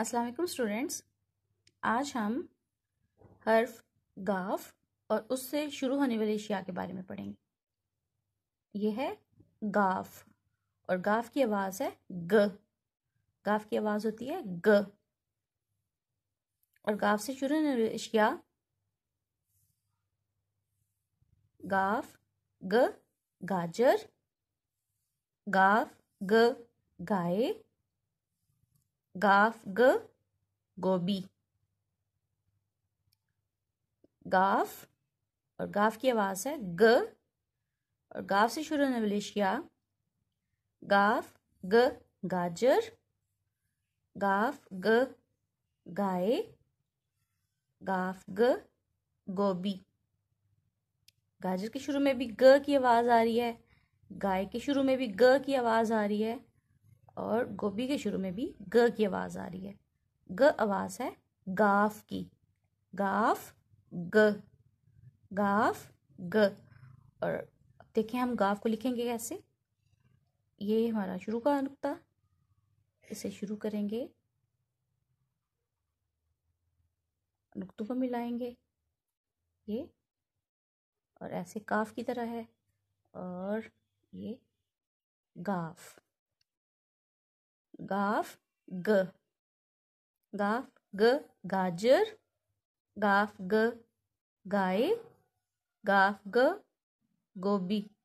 अस्सलाम वालेकुम स्टूडेंट्स आज हम हर्फ गाफ और उससे शुरू होने वाली अशिया के बारे में पढ़ेंगे यह है गाफ और गाफ की आवाज़ है ग गाफ की आवाज़ होती है ग और गाफ से शुरू होने वाली अशिया गाफ ग गाजर गाफ ग गाय गाफ ग गोभी गाफ और गाफ की आवाज़ है ग और गाफ से शुरू होने वाली शिया गाफ ग गाजर गाफ ग गाय गाफ ग गोभी गाजर के शुरू में भी ग की आवाज़ आ रही है गाय के शुरू में भी ग की आवाज़ आ रही है और गोभी के शुरू में भी ग की आवाज़ आ रही है ग आवाज़ है गाफ की गाफ ग गाफ ग और देखें हम गाफ को लिखेंगे कैसे ये हमारा शुरू का नुकता इसे शुरू करेंगे नुकतों को मिलाएंगे ये और ऐसे काफ की तरह है और ये गाफ गाफ ग गाफ ग गाजर गाफ ग गाय गाफ ग गोभी